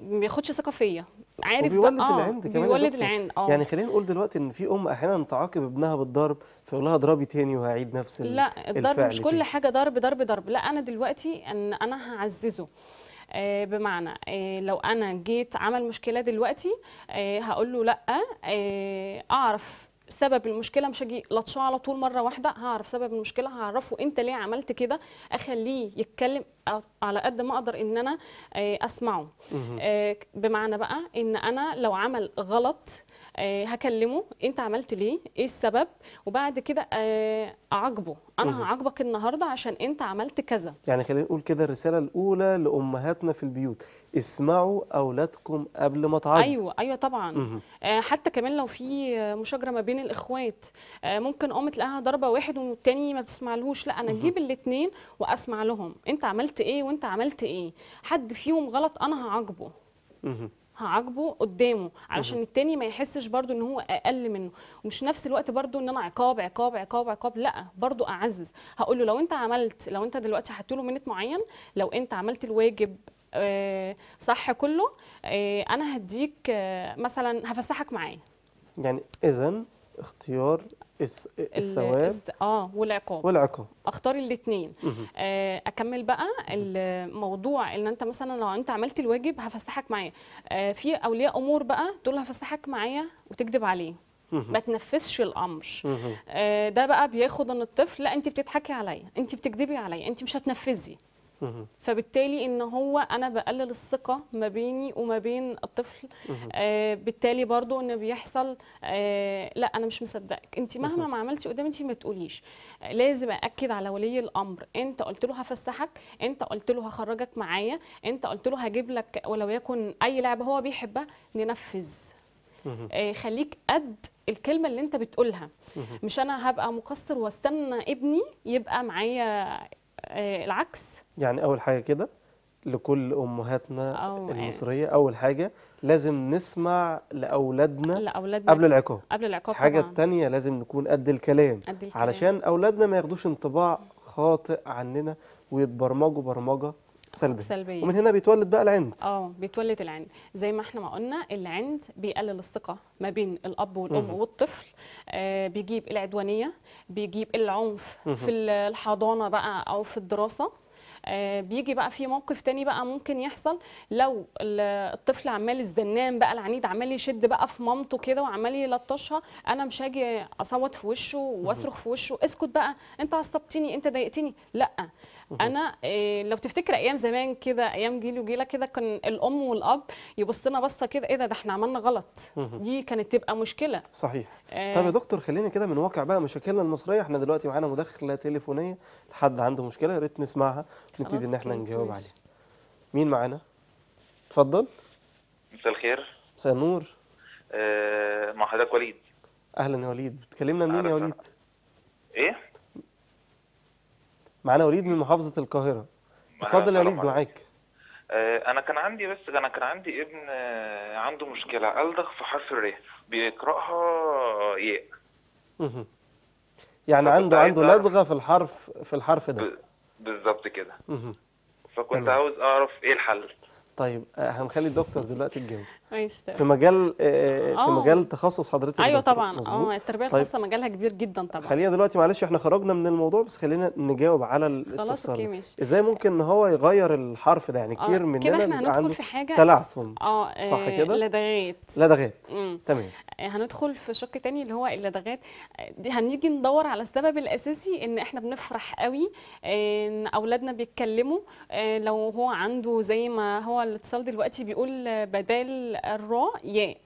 بياخدش ثقه فيا عارف بيولد آه العند كمان بيولد العند اه يعني خلينا نقول دلوقتي ان في ام احيانا تعاقب ابنها بالضرب فيقول لها اضربي تاني وهعيد نفس لا الضرب مش كل حاجه ضرب ضرب ضرب لا انا دلوقتي ان انا هعززه آه، بمعنى لو انا جيت عمل مشكله دلوقتي هقول له لا اعرف سبب المشكله مش هجي لطشه على طول مره واحده هعرف سبب المشكله هعرفه انت ليه عملت كده اخليه يتكلم على قد ما اقدر ان انا آه، اسمعه آه، بمعنى بقى ان انا لو عمل غلط آه، هكلمه انت عملت ليه ايه السبب وبعد كده اعاقبه انا هعاقبك النهارده عشان انت عملت كذا يعني خلينا نقول كده الرساله الاولى لامهاتنا في البيوت اسمعوا اولادكم قبل ما تعيطوا ايوه ايوه طبعا آه، حتى كمان لو في مشاجره ما بين الاخوات آه، ممكن ام تلاقيها ضربه واحد والتاني ما بتسمعلهوش لا انا اجيب الاثنين واسمع لهم انت عملت ايه وانت عملت ايه حد فيهم غلط انا هعاقبه هعاقبه قدامه علشان التاني ما يحسش برضو ان هو اقل منه ومش نفس الوقت برضو ان انا عقاب عقاب عقاب عقاب لا برضو اعزز هقول له لو انت عملت لو انت دلوقتي حطيت له منت معين لو انت عملت الواجب آه، صح كله آه، انا هديك آه، مثلا هفسحك معايا يعني اذا اختيار الثواب اه والعقاب والعقاب اختار الاثنين آه اكمل بقى الموضوع ان انت مثلا لو انت عملت الواجب هفسحك معايا آه في اولياء امور بقى تقول له هفسحك معايا وتكذب عليه ما تنفذش الامر ده بقى بياخد ان الطفل لا انت بتضحكي عليا انت بتكذبي عليا انت مش هتنفذي فبالتالي ان هو انا بقلل الثقه ما بيني وما بين الطفل آه بالتالي برضو ان بيحصل آه لا انا مش مصدقك انت مهما ما عملتي قدام انت ما تقوليش آه لازم اكد على ولي الامر انت قلت له هفسحك انت قلت له هخرجك معايا انت قلت له هجيب لك ولو يكن اي لعبه هو بيحبها ننفذ آه خليك قد الكلمه اللي انت بتقولها مش انا هبقى مقصر واستنى ابني يبقى معايا آه، العكس يعني اول حاجه كده لكل امهاتنا أو يعني المصريه اول حاجه لازم نسمع لاولادنا لاولادنا قبل العقاب قبل العقاب الحاجه الثانيه لازم نكون قد الكلام, قد الكلام علشان اولادنا ما ياخدوش انطباع خاطئ عننا ويتبرمجوا برمجه سلبية. سلبيه ومن هنا بيتولد بقى العند اه بيتولد العند زي ما احنا ما قلنا العند بيقلل الثقه ما بين الاب والام والطفل آه بيجيب العدوانيه بيجيب العنف مه. في الحضانه بقى او في الدراسه آه، بيجي بقى في موقف تاني بقى ممكن يحصل لو الطفل عمال الزنان بقى العنيد عمال يشد بقى في مامته كده وعمال يلطشها انا مش هاجي اصوت في وشه واصرخ في وشه اسكت بقى انت عصبتني انت ضايقتني لا انا آه، لو تفتكر ايام زمان كده ايام جيلي وجيلك كده كان الام والاب يبص لنا بصه كده ايه ده ده احنا عملنا غلط دي كانت تبقى مشكله صحيح آه طب يا دكتور خلينا كده من واقع بقى مشاكلنا المصريه احنا دلوقتي معانا مداخله تليفونيه لحد عنده مشكله يا ريت نسمعها نبتدي ان احنا نجاوب عليها مين معانا اتفضل مساء الخير مساء النور آه مع حضرتك وليد اهلا يا وليد بتكلمنا منين يا وليد ايه معانا وليد من محافظه القاهره اتفضل يا وليد معاك آه، انا كان عندي بس انا كان عندي ابن آه، عنده مشكله الدغ في حرف الر بيقراها ياء يعني عنده عنده لدغه في الحرف في الحرف ده بالظبط كده فكنت عاوز اعرف ايه الحل طيب آه، هنخلي الدكتور دلوقتي تجاوب في مجال آه, آه، في آه. مجال تخصص حضرتك ايوه طبعا اه التربيه طيب. الخاصه طيب. مجالها كبير جدا طبعا خلينا دلوقتي معلش احنا خرجنا من الموضوع بس خلينا نجاوب على الاستفسار خلاص ازاي ممكن ان هو يغير الحرف ده يعني آه، كتير آه مننا كده احنا هندخل في حاجه تلعثم اه صح كده لدغات لدغات تمام هندخل في شق تاني اللي هو اللدغات دي هنيجي ندور على السبب الاساسي ان احنا بنفرح قوي ان اولادنا بيتكلموا لو هو عنده زي ما هو الاتصال دلوقتي بيقول بدال الرا ياء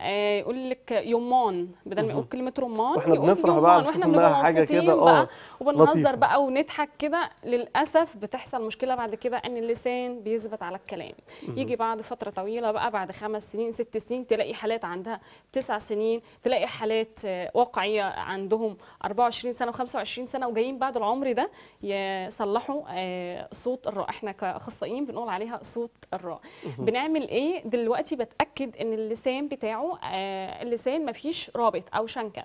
آه، يقول لك يومان بدل ما يقول كلمه رمان واحنا بنفرح بقى واحنا اساس حاجه كده اه وبنهزر بقى ونضحك كده للاسف بتحصل مشكله بعد كده ان اللسان بيثبت على الكلام يجي بعد فتره طويله بقى بعد خمس سنين ست سنين تلاقي حالات عندها تسع سنين تلاقي حالات آه، واقعيه عندهم 24 سنه و25 سنه وجايين بعد العمر ده يصلحوا آه، صوت الراء احنا كاخصائيين بنقول عليها صوت الراء بنعمل ايه دلوقتي بتاكد ان اللسان بتاعه آه، اللسان ما فيش رابط او شنكل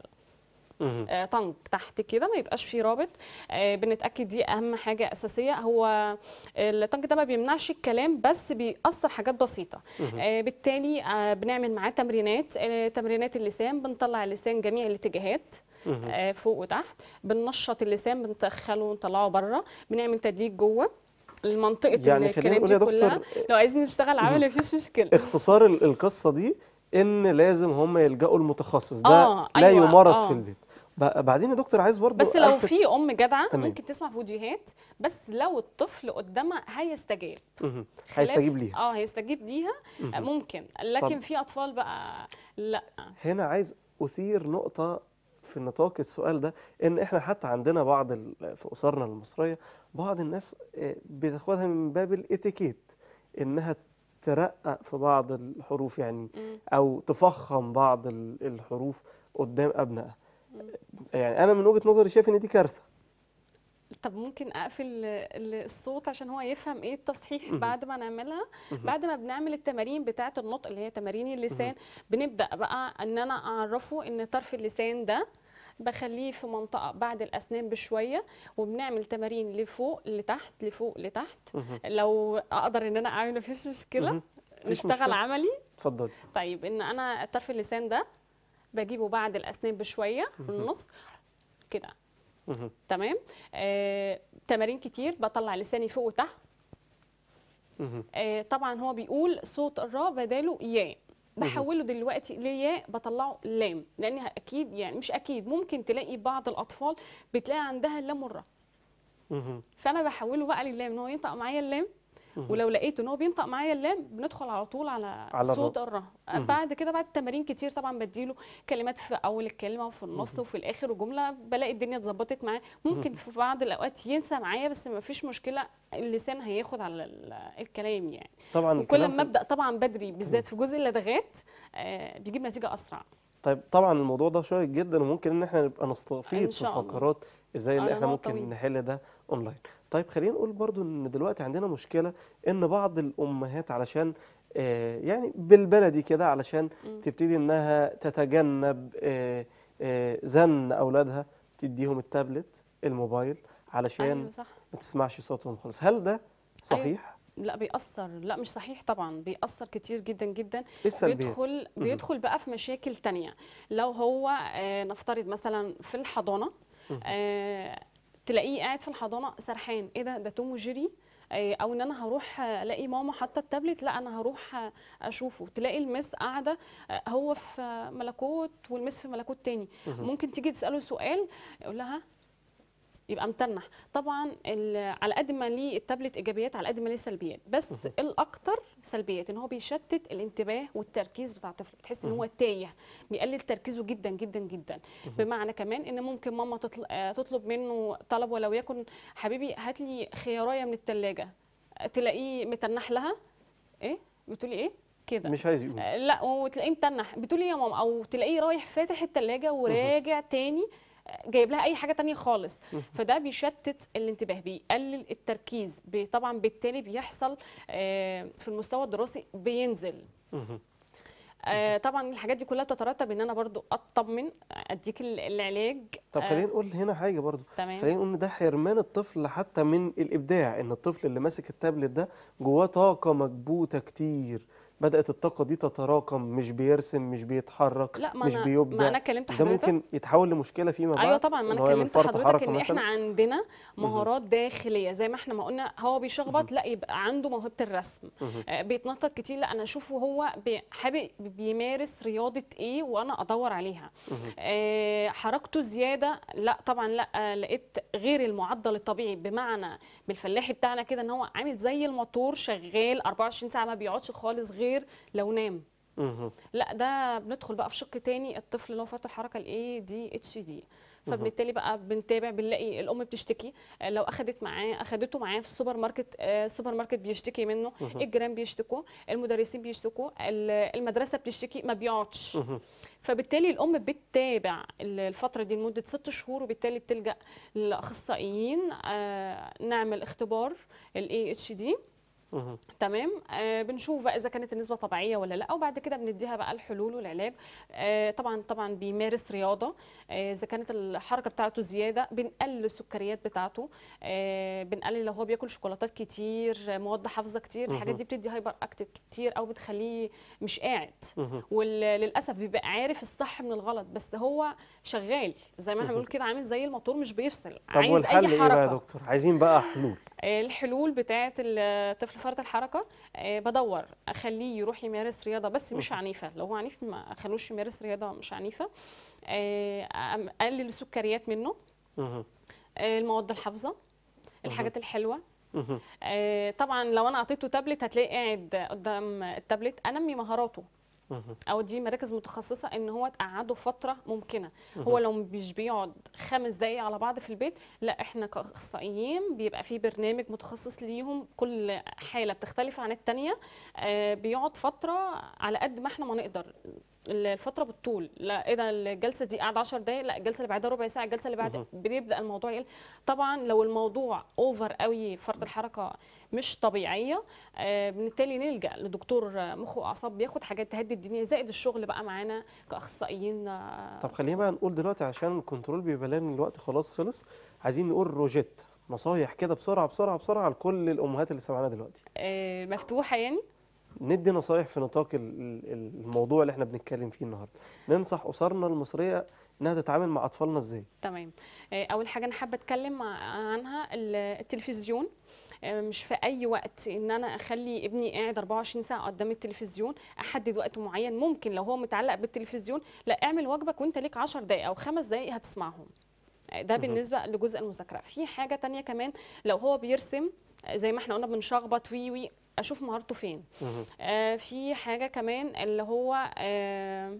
طنج آه، تحت كده ما يبقاش فيه رابط آه، بنتاكد دي اهم حاجه اساسيه هو الطنج ده ما بيمنعش الكلام بس بيأثر حاجات بسيطه بالتالي بنعمل معاه تمرينات تمرينات اللسان بنطلع اللسان جميع الاتجاهات فوق وتحت بننشط اللسان بندخله ونطلعه بره بنعمل تدليك جوه المنطقه يعني الكلام دي كلها لو عايزين نشتغل عملي مفيش مشكله اختصار القصه دي ان لازم هم يلجأوا المتخصص ده آه لا أيوة يمارس آه في البيت بعدين يا دكتور عايز برضه بس لو في ام جدعه ممكن تسمع فيديوهات بس لو الطفل قدامها هيستجاب هيستجيب ليها اه هيستجيب ليها ممكن لكن في اطفال بقى لا هنا عايز اثير نقطه في نطاق السؤال ده ان احنا حتى عندنا بعض في اسرنا المصريه بعض الناس آه، بتاخدها من باب الاتيكيت انها ترقق في بعض الحروف يعني او تفخم بعض الحروف قدام ابنائها يعني انا من وجهه نظري شايف ان دي كارثه طب ممكن اقفل الصوت عشان هو يفهم ايه التصحيح بعد ما نعملها بعد ما بنعمل التمارين بتاعه النطق اللي هي تمارين اللسان بنبدا بقى ان انا اعرفه ان طرف اللسان ده بخليه في منطقه بعد الاسنان بشويه وبنعمل تمارين لفوق لتحت لفوق لتحت لو اقدر ان انا اعمل مفيش مشكله نشتغل عملي اتفضل طيب ان انا طرف اللسان ده بجيبه بعد الاسنان بشويه في النص كده تمام آه، تمارين كتير بطلع لساني فوق وتحت آه، طبعا هو بيقول صوت الراء بداله ياء بحوله دلوقتي لياء بطلعه لام لان اكيد يعني مش اكيد ممكن تلاقي بعض الاطفال بتلاقي عندها اللام والراء فانا بحوله بقى للام ان هو ينطق معايا اللام ولو لقيت ان هو بينطق معايا اللام بندخل على طول على, على صوت الراء بعد كده بعد التمارين كتير طبعا بديله كلمات في اول الكلمه وفي النص وفي الاخر وجمله بلاقي الدنيا اتظبطت معاه ممكن في بعض الاوقات ينسى معايا بس ما فيش مشكله اللسان هياخد على الكلام يعني طبعا وكل ما ابدا طبعا بدري بالذات في جزء اللدغات آه بيجيب نتيجه اسرع طيب طبعا الموضوع ده شيق جدا وممكن ان احنا نبقى نستفيد في فقرات ازاي ان احنا ممكن طويل. نحل ده اونلاين طيب خلينا نقول برضو ان دلوقتي عندنا مشكلة ان بعض الامهات علشان آه، يعني بالبلدي كده علشان م. تبتدي انها تتجنب آه، آه، زن اولادها تديهم التابلت الموبايل علشان أيوة صح. ما تسمعش صوتهم خالص هل ده أيوة. صحيح؟ أيوة. لا بيأثر لا مش صحيح طبعا بيأثر كتير جدا جدا إيه بيدخل بيدخل بقى في مشاكل تانية لو هو نفترض مثلا في الحضانة تلاقيه قاعد في الحضانه سرحان ايه ده ده توم وجيري آه، او ان انا هروح آه، الاقي ماما حاطه التابلت لا انا هروح آه، اشوفه تلاقي المس قاعده هو في ملكوت والمس في ملكوت تاني ممكن تيجي تساله سؤال يقول لها يبقى متنح طبعا على قد ما ليه التابلت ايجابيات على قد ما ليه سلبيات بس الاكثر سلبيات ان هو بيشتت الانتباه والتركيز بتاع الطفل بتحس ان هو تايه بيقلل تركيزه جدا جدا جدا بمعنى كمان ان ممكن ماما آه، تطلب منه طلب ولو يكن حبيبي هات لي خياريه من الثلاجه تلاقيه متنح لها ايه بتقولي ايه كده مش عايز يقول آه، لا وتلاقيه متنح بتقولي يا ماما او تلاقيه رايح فاتح الثلاجه وراجع تاني جايب لها اي حاجه تانية خالص فده بيشتت الانتباه بيقلل التركيز طبعا بالتالي بيحصل آه، في المستوى الدراسي بينزل آه، طبعا الحاجات دي كلها بتترتب ان انا برضو اطمن اديك العلاج طب آه، خلينا نقول هنا حاجه برضو تمام خلينا نقول ان ده حرمان الطفل حتى من الابداع ان الطفل اللي ماسك التابلت ده جواه طاقه مكبوته كتير بدات الطاقه دي تتراكم مش بيرسم مش بيتحرك لا ما مش أنا ما انا كلمت حضرتك ده ممكن يتحول لمشكله فيما أيوة بعد ايوه طبعا ما انا كلمت حضرتك ان احنا عندنا مهارات داخليه زي ما احنا ما قلنا هو بيشخبط لا يبقى عنده موهبه الرسم آه، بيتنطط كتير لا انا اشوفه هو حابب بيمارس رياضه ايه وانا ادور عليها آه، حركته زياده لا طبعا لا آه، لقيت غير المعدل الطبيعي بمعنى بالفلاحي بتاعنا كده ان هو عامل زي الموتور شغال 24 ساعه ما بيقعدش خالص غير غير لو نام لا ده بندخل بقى في شق تاني الطفل اللي هو فرط الحركه الاي دي اتش دي فبالتالي بقى بنتابع بنلاقي الام بتشتكي لو اخذت معاه اخذته معاه في السوبر ماركت آه، السوبر ماركت بيشتكي منه الجيران بيشتكوا المدرسين بيشتكوا المدرسه بتشتكي ما بيقعدش فبالتالي الام بتتابع الفتره دي لمده ست شهور وبالتالي بتلجا لاخصائيين آه، نعمل اختبار الاي اتش دي تمام آه بنشوف بقى اذا كانت النسبه طبيعيه ولا لا وبعد كده بنديها بقى الحلول والعلاج آه طبعا طبعا بيمارس رياضه آه اذا كانت الحركه بتاعته زياده بنقلل السكريات بتاعته آه بنقلل لو هو بياكل شوكولاتات كتير مواد حافظه كتير الحاجات دي بتدي هايبر اكتف كتير او بتخليه مش قاعد وللاسف بيبقى عارف الصح من الغلط بس هو شغال زي ما احنا بنقول كده عامل زي الموتور مش بيفصل عايز اي حركه طب والحل ايه بقى يا دكتور عايزين بقى حلول آه، الحلول بتاعت الطفل فرط الحركه آه، بدور اخليه يروح يمارس رياضه بس مش عنيفه لو هو عنيف ما اخلوش يمارس رياضه مش عنيفه آه، اقلل السكريات منه آه، المواد الحافظه الحاجات الحلوه طبعا لو انا اعطيته تابلت هتلاقيه قاعد قدام التابلت انمي مهاراته او دي مراكز متخصصه ان هو تقعده فتره ممكنه هو لو مش بيقعد خمس دقائق على بعض في البيت لا احنا كاخصائيين بيبقى في برنامج متخصص ليهم كل حاله بتختلف عن الثانيه آه، بيقعد فتره على قد ما احنا ما نقدر الفتره بالطول لا ايه ده الجلسه دي قاعده 10 دقائق لا الجلسه اللي بعدها ربع ساعه الجلسه اللي بعدها بيبدا الموضوع يقل طبعا لو الموضوع اوفر قوي فرط الحركه مش طبيعيه آه، بالتالي نلجا لدكتور مخ واعصاب بياخد حاجات تهدي الدنيا زائد الشغل بقى معانا كاخصائيين آه، طب خلينا بقى نقول دلوقتي عشان الكنترول بيبقى الوقت خلاص خلص عايزين نقول روجيت نصايح كده بسرعه بسرعه بسرعه لكل الامهات اللي سمعنا دلوقتي آه، مفتوحه يعني ندي نصايح في نطاق الموضوع اللي احنا بنتكلم فيه النهارده ننصح اسرنا المصريه انها تتعامل مع اطفالنا ازاي تمام آه، اول حاجه انا حابه اتكلم عنها التلفزيون آه، مش في اي وقت ان انا اخلي ابني قاعد 24 ساعه قدام التلفزيون احدد وقت معين ممكن لو هو متعلق بالتلفزيون لا اعمل واجبك وانت ليك 10 دقائق او خمس دقائق هتسمعهم آه، ده بالنسبه لجزء المذاكره في حاجه تانية كمان لو هو بيرسم زي ما احنا قلنا بنشخبط وي وي اشوف مهارته فين آه في حاجه كمان اللي هو آه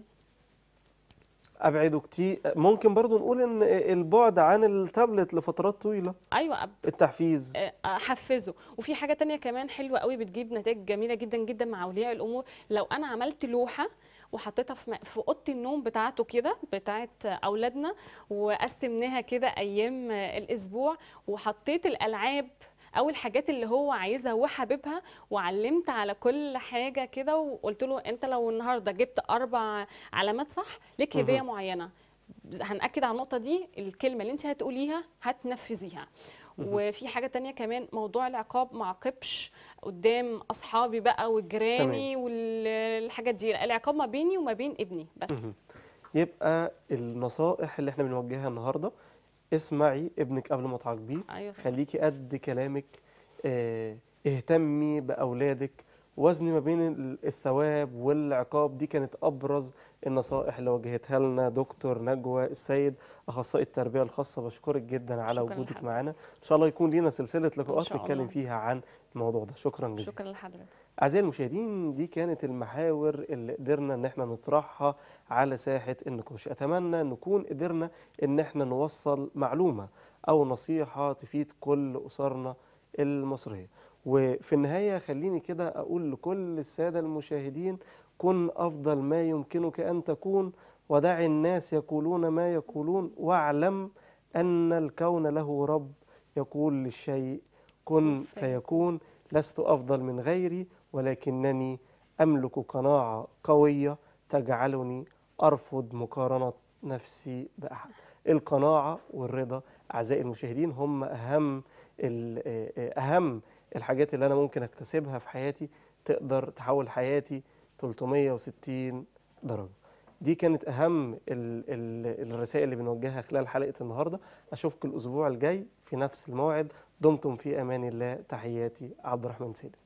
ابعده كتير ممكن برضو نقول ان البعد عن التابلت لفترات طويله ايوه أب... التحفيز آه، احفزه وفي حاجه تانية كمان حلوه قوي بتجيب نتائج جميله جدا جدا مع اولياء الامور لو انا عملت لوحه وحطيتها في في اوضه النوم بتاعته كده بتاعه اولادنا وقسمناها كده ايام آه، الاسبوع وحطيت الالعاب او الحاجات اللي هو عايزها وحاببها وعلمت على كل حاجه كده وقلت له انت لو النهارده جبت اربع علامات صح لك هديه معينه هنأكد على النقطه دي الكلمه اللي انت هتقوليها هتنفذيها وفي حاجه تانية كمان موضوع العقاب ما عاقبش قدام اصحابي بقى وجيراني والحاجات دي العقاب ما بيني وما بين ابني بس يبقى النصائح اللي احنا بنوجهها النهارده اسمعي ابنك قبل ما تعاقبيه أيوة. خليكي قد كلامك اه اهتمي باولادك وزني ما بين الثواب والعقاب دي كانت ابرز النصائح اللي وجهتها لنا دكتور نجوى السيد اخصائي التربيه الخاصه بشكرك جدا على وجودك معانا ان شاء الله يكون لينا سلسله لقاءات نتكلم فيها عن الموضوع ده شكرا جزيلا شكرا لحضرتك أعزائي المشاهدين دي كانت المحاور اللي قدرنا إن احنا نطرحها على ساحة النقاش أتمنى نكون قدرنا إن احنا نوصل معلومة أو نصيحة تفيد كل أسرنا المصرية وفي النهاية خليني كده أقول لكل السادة المشاهدين كن أفضل ما يمكنك أن تكون ودع الناس يقولون ما يقولون واعلم أن الكون له رب يقول للشيء كن فيكون لست أفضل من غيري ولكنني أملك قناعة قوية تجعلني أرفض مقارنة نفسي بأحد القناعة والرضا أعزائي المشاهدين هم أهم آه، أهم الحاجات اللي أنا ممكن أكتسبها في حياتي تقدر تحول حياتي 360 درجة دي كانت أهم ال ال الرسائل اللي بنوجهها خلال حلقة النهاردة أشوفك الأسبوع الجاي في نفس الموعد دمتم في أمان الله تحياتي عبد الرحمن سيدي